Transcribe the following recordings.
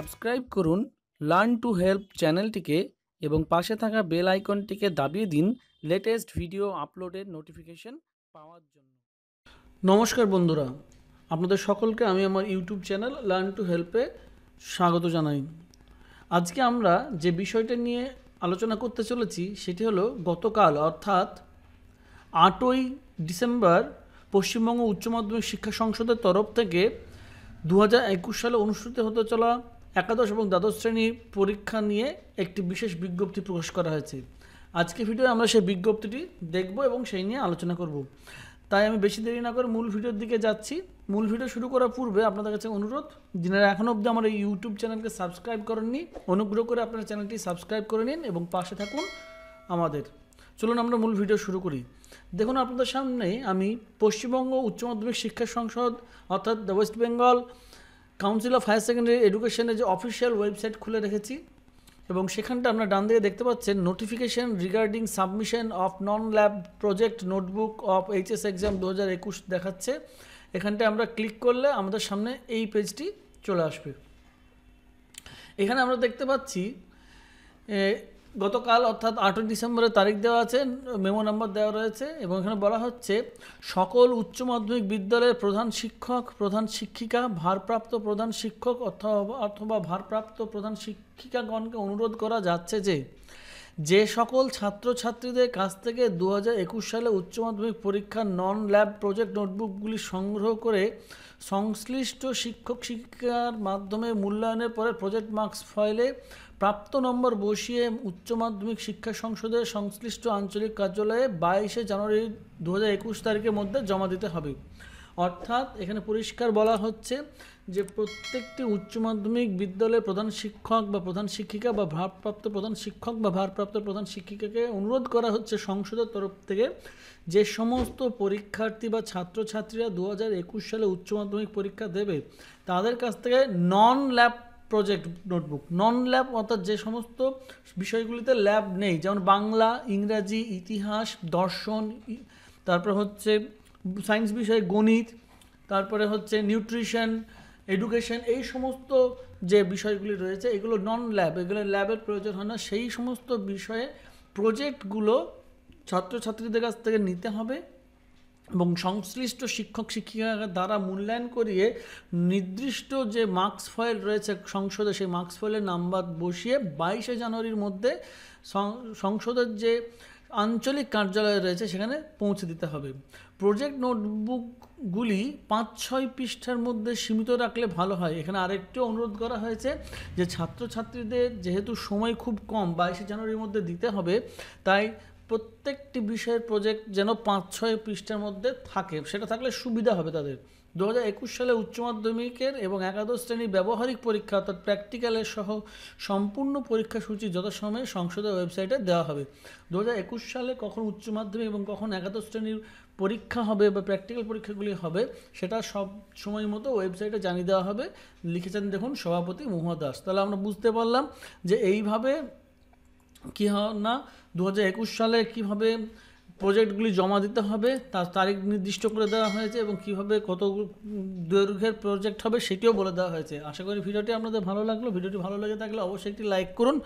subscribe করুন learn to help চ্যানেলটিকে এবং পাশে থাকা বেল আইকনটিকে দাবিয়ে দিন লেটেস্ট ভিডিও আপলোডের নোটিফিকেশন পাওয়ার জন্য নমস্কার বন্ধুরা আপনাদের সকলকে আমি আমার ইউটিউব চ্যানেল লার্ন টু হেল্পে স্বাগত জানাই আজকে আমরা যে বিষয়টা নিয়ে আলোচনা করতে চলেছি সেটি হলো গতকাল অর্থাৎ আটই ডিসেম্বর পশ্চিমবঙ্গ উচ্চ মাধ্যমিক শিক্ষা সংসদের তরফ থেকে দু সালে অনুষ্ঠিত হতে চলা একাদশ এবং দ্বাদশ শ্রেণী পরীক্ষা নিয়ে একটি বিশেষ বিজ্ঞপ্তি প্রকাশ করা হয়েছে আজকে ভিডিও আমরা সেই বিজ্ঞপ্তিটি দেখব এবং সেই নিয়ে আলোচনা করব তাই আমি বেশি দেরি না করে মূল ভিডিওর দিকে যাচ্ছি মূল ভিডিও শুরু করার পূর্বে আপনাদের কাছে অনুরোধ যিনারা এখনও অবধি আমার এই ইউটিউব চ্যানেলকে সাবস্ক্রাইব করেননি অনুগ্রহ করে আপনার চ্যানেলটি সাবস্ক্রাইব করে নিন এবং পাশে থাকুন আমাদের চলুন আমরা মূল ভিডিও শুরু করি দেখুন আপনাদের সামনে আমি পশ্চিমবঙ্গ উচ্চ মাধ্যমিক শিক্ষা সংসদ অর্থাৎ the West Bengal council of higher secondary এডুকেশনের যে অফিসিয়াল ওয়েবসাইট খুলে রেখেছি এবং সেখানটা আমরা ডান দিকে দেখতে পাচ্ছেন notification regarding submission of non lab project notebook of HS exam দু হাজার একুশ দেখাচ্ছে এখানটায় আমরা ক্লিক করলে আমাদের সামনে এই পেজটি চলে আসবে এখানে আমরা দেখতে পাচ্ছি গতকাল অর্থাৎ আটই ডিসেম্বরের তারিখ দেওয়া আছে মেমো নাম্বার দেওয়া রয়েছে এবং এখানে বলা হচ্ছে সকল উচ্চ মাধ্যমিক বিদ্যালয়ের প্রধান শিক্ষক প্রধান শিক্ষিকা ভারপ্রাপ্ত প্রধান শিক্ষক অথবা অথবা ভারপ্রাপ্ত প্রধান শিক্ষিকাগণকে অনুরোধ করা যাচ্ছে যে যে সকল ছাত্রছাত্রীদের কাছ থেকে দু সালে উচ্চ মাধ্যমিক পরীক্ষার নন ল্যাব প্রজেক্ট নোটবুকগুলি সংগ্রহ করে সংশ্লিষ্ট শিক্ষক শিক্ষিকার মাধ্যমে মূল্যায়নের পরে প্রজেক্ট মার্কস ফয়েলে প্রাপ্ত নম্বর বসিয়ে উচ্চ মাধ্যমিক শিক্ষা সংসদের সংশ্লিষ্ট আঞ্চলিক কার্যালয়ে বাইশে জানুয়ারি দু তারিখের মধ্যে জমা দিতে হবে অর্থাৎ এখানে পরিষ্কার বলা হচ্ছে যে প্রত্যেকটি উচ্চ মাধ্যমিক বিদ্যালয়ের প্রধান শিক্ষক বা প্রধান শিক্ষিকা বা ভারপ্রাপ্ত প্রধান শিক্ষক বা ভারপ্রাপ্ত প্রধান শিক্ষিকাকে অনুরোধ করা হচ্ছে সংসদের তরফ থেকে যে সমস্ত পরীক্ষার্থী বা ছাত্রছাত্রীরা দু হাজার একুশ সালে উচ্চ মাধ্যমিক পরীক্ষা দেবে তাদের কাছ থেকে non lab project notebook non lab অর্থাৎ যে সমস্ত বিষয়গুলিতে ল্যাব নেই যেমন বাংলা ইংরাজি ইতিহাস দর্শন তারপর হচ্ছে সায়েন্স বিষয়ে গণিত তারপরে হচ্ছে নিউট্রিশন এডুকেশন এই সমস্ত যে বিষয়গুলি রয়েছে এগুলো নন ল্যাব এগুলো ল্যাবের প্রয়োজন হয় না সেই সমস্ত বিষয়ে প্রজেক্টগুলো ছাত্রছাত্রীদের কাছ থেকে নিতে হবে এবং সংশ্লিষ্ট শিক্ষক শিক্ষিকার দ্বারা মূল্যায়ন করিয়ে নির্দিষ্ট যে মার্কস ফয়েল রয়েছে সংসদে সেই মার্কস ফয়েলের নাম্বার বসিয়ে বাইশে জানুয়ারির মধ্যে সংসদের যে আঞ্চলিক কার্যালয় রয়েছে সেখানে পৌঁছে দিতে হবে প্রজেক্ট নোটবুকগুলি পাঁচ ছয় পৃষ্ঠার মধ্যে সীমিত রাখলে ভালো হয় এখানে আরেকটি অনুরোধ করা হয়েছে যে ছাত্রছাত্রীদের যেহেতু সময় খুব কম বাইশে জানুয়ারির মধ্যে দিতে হবে তাই প্রত্যেকটি বিষয়ের প্রজেক্ট যেন পাঁচ ছয় পৃষ্ঠার মধ্যে থাকে সেটা থাকলে সুবিধা হবে তাদের দু হাজার একুশ সালে উচ্চ মাধ্যমিকের এবং একাদশ শ্রেণীর ব্যবহারিক পরীক্ষা অর্থাৎ প্র্যাকটিক্যালের সহ সম্পূর্ণ পরীক্ষা সূচি যথাসময়ে সংসদের ওয়েবসাইটে দেওয়া হবে দু হাজার একুশ সালে কখন উচ্চ মাধ্যমিক এবং কখন একাদশ শ্রেণীর পরীক্ষা হবে বা প্র্যাকটিক্যাল পরীক্ষাগুলি হবে সেটা সব সময় মতো ওয়েবসাইটে জানিয়ে দেওয়া হবে লিখেছেন দেখুন সভাপতি মোহাম্মদ দাস তাহলে আমরা বুঝতে পারলাম যে এইভাবে কী হয় না দু হাজার একুশ সালে কীভাবে প্রজেক্টগুলি জমা দিতে হবে তার তারিখ নির্দিষ্ট করে দেওয়া হয়েছে এবং কিভাবে কত দৈর্ঘ্যের প্রজেক্ট হবে সেটিও বলে দেওয়া হয়েছে আশা করি ভিডিওটি আপনাদের ভালো লাগলো ভিডিওটি ভালো লেগে থাকলে অবশ্যই একটি লাইক করুন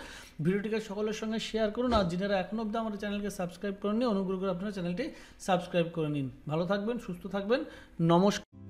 ভিডিওটিকে সকলের সঙ্গে শেয়ার করুন আর যিনারা এখনও অব্দি আমাদের চ্যানেলকে সাবস্ক্রাইব করেননি অনুগ্রহ করে আপনারা চ্যানেলটি সাবস্ক্রাইব করে নিন ভালো থাকবেন সুস্থ থাকবেন নমস্কার